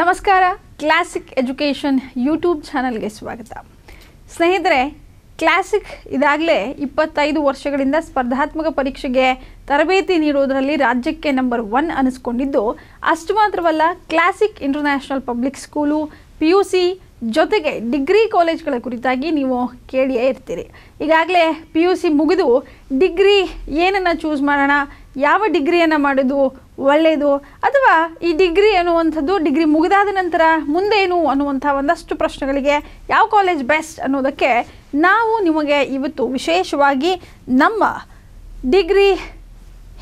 ನಮಸ್ಕಾರ classic education YouTube ಚಾನಲ್ಗೆ ಸ್ವಾಗತ ಸ್ನೇಹಿತರೆ ಕ್ಲಾಸಿಕ್ ಇದಾಗಲೇ ಇಪ್ಪತ್ತೈದು ವರ್ಷಗಳಿಂದ ಸ್ಪರ್ಧಾತ್ಮಕ ಪರೀಕ್ಷೆಗೆ ತರಬೇತಿ ನೀಡುವುದರಲ್ಲಿ ರಾಜ್ಯಕ್ಕೆ ನಂಬರ್ ಒನ್ ಅನಿಸ್ಕೊಂಡಿದ್ದು ಅಷ್ಟು ಮಾತ್ರವಲ್ಲ Classic International Public School P U C ಜೊತೆಗೆ ಡಿಗ್ರಿ ಕಾಲೇಜ್ಗಳ ಕುರಿತಾಗಿ ನೀವು ಕೇಳಿಯೇ ಇರ್ತೀರಿ ಈಗಾಗಲೇ ಪಿ ಯು ಸಿ ಮುಗಿದು ಡಿಗ್ರಿ ಏನನ್ನು ಚೂಸ್ ಮಾಡೋಣ ಯಾವ ಡಿಗ್ರಿಯನ್ನು ಮಾಡೋದು ಒಳ್ಳೆಯದು ಅಥವಾ ಈ ಡಿಗ್ರಿ ಅನ್ನುವಂಥದ್ದು ಡಿಗ್ರಿ ಮುಗಿದಾದ ನಂತರ ಮುಂದೇನು ಅನ್ನುವಂಥ ಒಂದಷ್ಟು ಪ್ರಶ್ನೆಗಳಿಗೆ ಯಾವ ಕಾಲೇಜ್ ಬೆಸ್ಟ್ ಅನ್ನೋದಕ್ಕೆ ನಾವು ನಿಮಗೆ ಇವತ್ತು ವಿಶೇಷವಾಗಿ ನಮ್ಮ ಡಿಗ್ರಿ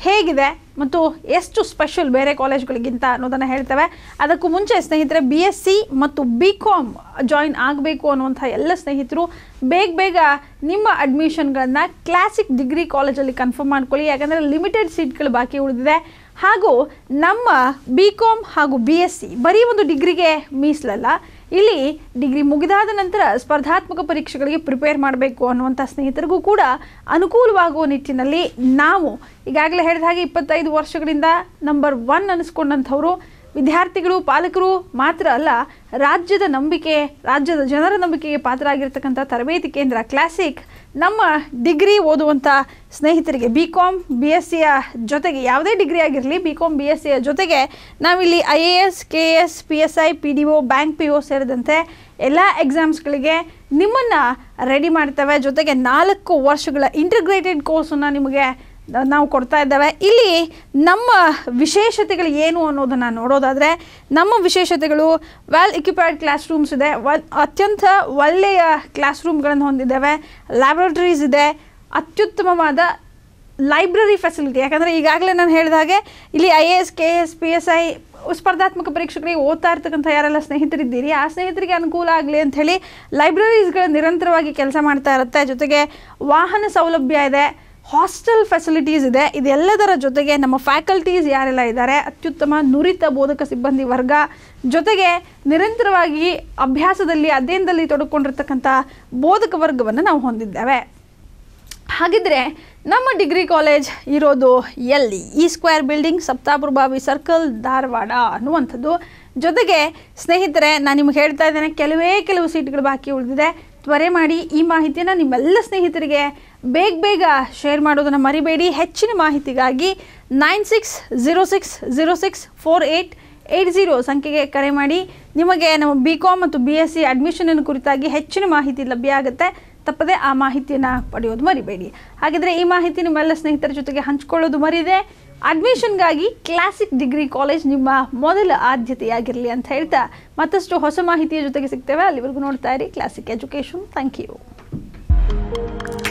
ಹೇಗಿದೆ ಮತ್ತು ಎಷ್ಟು ಸ್ಪೆಷಲ್ ಬೇರೆ ಕಾಲೇಜ್ಗಳಿಗಿಂತ ಅನ್ನೋದನ್ನು ಹೇಳ್ತೇವೆ ಅದಕ್ಕೂ ಮುಂಚೆ ಸ್ನೇಹಿತರೆ ಬಿ ಎಸ್ ಸಿ ಮತ್ತು ಬಿ ಕಾಮ್ ಜಾಯಿನ್ ಆಗಬೇಕು ಅನ್ನುವಂಥ ಎಲ್ಲ ಸ್ನೇಹಿತರು ಬೇಗ ಬೇಗ ನಿಮ್ಮ ಅಡ್ಮಿಷನ್ಗಳನ್ನು ಕ್ಲಾಸಿಕ್ ಡಿಗ್ರಿ ಕಾಲೇಜಲ್ಲಿ ಕನ್ಫರ್ಮ್ ಮಾಡ್ಕೊಳ್ಳಿ ಯಾಕಂದರೆ ಲಿಮಿಟೆಡ್ ಸೀಟ್ಗಳು ಬಾಕಿ ಉಳಿದಿದೆ ಹಾಗೂ ನಮ್ಮ ಬಿ ಕಾಮ್ ಹಾಗೂ ಬಿ ಎಸ್ ಸಿ ಬರೀ ಒಂದು ಡಿಗ್ರಿಗೆ ಮೀಸಲಲ್ಲ ಇಲ್ಲಿ ಡಿಗ್ರಿ ಮುಗಿದಾದ ನಂತರ ಸ್ಪರ್ಧಾತ್ಮಕ ಪರೀಕ್ಷೆಗಳಿಗೆ ಪ್ರಿಪೇರ್ ಮಾಡಬೇಕು ಅನ್ನುವಂಥ ಸ್ನೇಹಿತರಿಗೂ ಕೂಡ ಅನುಕೂಲವಾಗುವ ನಿಟ್ಟಿನಲ್ಲಿ ನಾವು ಈಗಾಗಲೇ ಹೇಳಿದ ಹಾಗೆ ಇಪ್ಪತ್ತೈದು ವರ್ಷಗಳಿಂದ ನಂಬರ್ ಒನ್ ಅನ್ನಿಸ್ಕೊಂಡಂಥವರು ವಿದ್ಯಾರ್ಥಿಗಳು ಪಾಲಕರು ಮಾತ್ರ ಅಲ್ಲ ರಾಜ್ಯದ ನಂಬಿಕೆ ರಾಜ್ಯದ ಜನರ ನಂಬಿಕೆಗೆ ಪಾತ್ರ ಆಗಿರ್ತಕ್ಕಂಥ ತರಬೇತಿ ಕೇಂದ್ರ ಕ್ಲಾಸಿಕ್ ನಮ್ಮ ಡಿಗ್ರಿ ಓದುವಂಥ ಸ್ನೇಹಿತರಿಗೆ ಬಿ ಕಾಮ್ ಬಿ ಎಸ್ ಸಿಯ ಜೊತೆಗೆ ಯಾವುದೇ ಡಿಗ್ರಿ ಆಗಿರಲಿ ಬಿ ಕಾಮ್ ಬಿ ಎಸ್ ಸಿಯ ಜೊತೆಗೆ ನಾವಿಲ್ಲಿ I A S K A S P S I P D O bank P O ಸೇರಿದಂತೆ ಎಲ್ಲ ಎಕ್ಸಾಮ್ಸ್ಗಳಿಗೆ ನಿಮ್ಮನ್ನು ರೆಡಿ ಮಾಡ್ತವೆ ಜೊತೆಗೆ ನಾಲ್ಕು ವರ್ಷಗಳ ಇಂಟಿಗ್ರೇಟೆಡ್ ಕೋರ್ಸನ್ನು ನಿಮಗೆ ನಾವು ಕೊಡ್ತಾ ಇದ್ದೇವೆ ಇಲ್ಲಿ ನಮ್ಮ ವಿಶೇಷತೆಗಳು ಏನು ಅನ್ನೋದನ್ನು ನೋಡೋದಾದರೆ ನಮ್ಮ ವಿಶೇಷತೆಗಳು ವೆಲ್ ಇಕ್ಯುಪೈಡ್ ಕ್ಲಾಸ್ ರೂಮ್ಸ್ ಇದೆ ಅತ್ಯಂತ ಒಳ್ಳೆಯ ಕ್ಲಾಸ್ ರೂಮ್ಗಳನ್ನು ಹೊಂದಿದ್ದೇವೆ ಲ್ಯಾಬ್ರಟರೀಸ್ ಇದೆ ಅತ್ಯುತ್ತಮವಾದ ಲೈಬ್ರರಿ ಫೆಸಿಲಿಟಿ ಯಾಕಂದರೆ ಈಗಾಗಲೇ ನಾನು ಹೇಳಿದ ಹಾಗೆ ಇಲ್ಲಿ I A S K S P S I ಸ್ಪರ್ಧಾತ್ಮಕ ಪರೀಕ್ಷೆಗಳಿಗೆ ಓದ್ತಾ ಇರ್ತಕ್ಕಂಥ ಯಾರೆಲ್ಲ ಸ್ನೇಹಿತರಿದ್ದೀರಿ ಆ ಸ್ನೇಹಿತರಿಗೆ ಅನುಕೂಲ ಆಗಲಿ ಅಂಥೇಳಿ ಲೈಬ್ರರೀಸ್ಗಳು ನಿರಂತರವಾಗಿ ಕೆಲಸ ಮಾಡ್ತಾ ಇರುತ್ತೆ ಜೊತೆಗೆ ವಾಹನ ಸೌಲಭ್ಯ ಇದೆ ಹಾಸ್ಟೆಲ್ ಫೆಸಿಲಿಟೀಸ್ ಇದೆ ಇದೆಲ್ಲದರ ಜೊತೆಗೆ ನಮ್ಮ ಫ್ಯಾಕಲ್ಟೀಸ್ ಯಾರೆಲ್ಲ ಇದ್ದಾರೆ ಅತ್ಯುತ್ತಮ ನುರಿತ ಬೋಧಕ ಸಿಬ್ಬಂದಿ ವರ್ಗ ಜೊತೆಗೆ ನಿರಂತರವಾಗಿ ಅಭ್ಯಾಸದಲ್ಲಿ ಅಧ್ಯಯನದಲ್ಲಿ ತೊಡಕೊಂಡಿರ್ತಕ್ಕಂಥ ಬೋಧಕ ವರ್ಗವನ್ನು ನಾವು ಹೊಂದಿದ್ದೇವೆ ಹಾಗಿದ್ರೆ ನಮ್ಮ ಡಿಗ್ರಿ ಕಾಲೇಜ್ ಇರೋದು ಎಲ್ಲಿ ಈ ಸ್ಕ್ವೇರ್ ಬಿಲ್ಡಿಂಗ್ ಬಾವಿ ಸರ್ಕಲ್ ಧಾರವಾಡ ಅನ್ನುವಂಥದ್ದು ಜೊತೆಗೆ ಸ್ನೇಹಿತರೆ ನಾನು ನಿಮ್ಗೆ ಹೇಳ್ತಾ ಇದ್ದೇನೆ ಕೆಲವೇ ಕೆಲವು ಸೀಟ್ಗಳು ಬಾಕಿ ಉಳಿದಿದೆ ತ್ವರೆ ಮಾಡಿ ಈ ಮಾಹಿತಿಯನ್ನು ನಿಮ್ಮೆಲ್ಲ ಸ್ನೇಹಿತರಿಗೆ ಬೇಗ ಬೇಗ ಶೇರ್ ಮಾಡೋದನ್ನು ಮರಿಬೇಡಿ ಹೆಚ್ಚಿನ ಮಾಹಿತಿಗಾಗಿ nine six zero six zero six four eight eight zero ಸಂಖ್ಯೆಗೆ ಕರೆ ಮಾಡಿ ನಿಮಗೆ ನಮ್ಮ ಬಿ ಕಾಮ್ ಮತ್ತು ಬಿ ಎಸ್ ಸಿ ಅಡ್ಮಿಷನನ್ನು ಕುರಿತಾಗಿ ಹೆಚ್ಚಿನ ಮಾಹಿತಿ ಲಭ್ಯ ಆಗುತ್ತೆ ತಪ್ಪದೇ ಆ ಮಾಹಿತಿಯನ್ನು ಪಡೆಯೋದು ಮರಿಬೇಡಿ ಹಾಗಿದ್ರೆ ಈ ಮಾಹಿತಿ ನಿಮ್ಮೆಲ್ಲ ಸ್ನೇಹಿತರ ಜೊತೆಗೆ ಹಂಚ್ಕೊಳ್ಳೋದು ಮರಿದೆ ಅಡ್ಮಿಷನ್ಗಾಗಿ ಕ್ಲಾಸಿಕ್ ಡಿಗ್ರಿ ಕಾಲೇಜ್ ನಿಮ್ಮ ಮೊದಲ ಆದ್ಯತೆಯಾಗಿರಲಿ ಅಂತ ಹೇಳ್ತಾ ಮತ್ತಷ್ಟು ಹೊಸ ಮಾಹಿತಿಯ ಜೊತೆಗೆ ಸಿಗ್ತೇವೆ ಅಲ್ಲಿವರೆಗೂ ನೋಡ್ತಾ ಇರಿ ಕ್ಲಾಸಿಕ್ ಎಜುಕೇಷನ್ ಥ್ಯಾಂಕ್ ಯು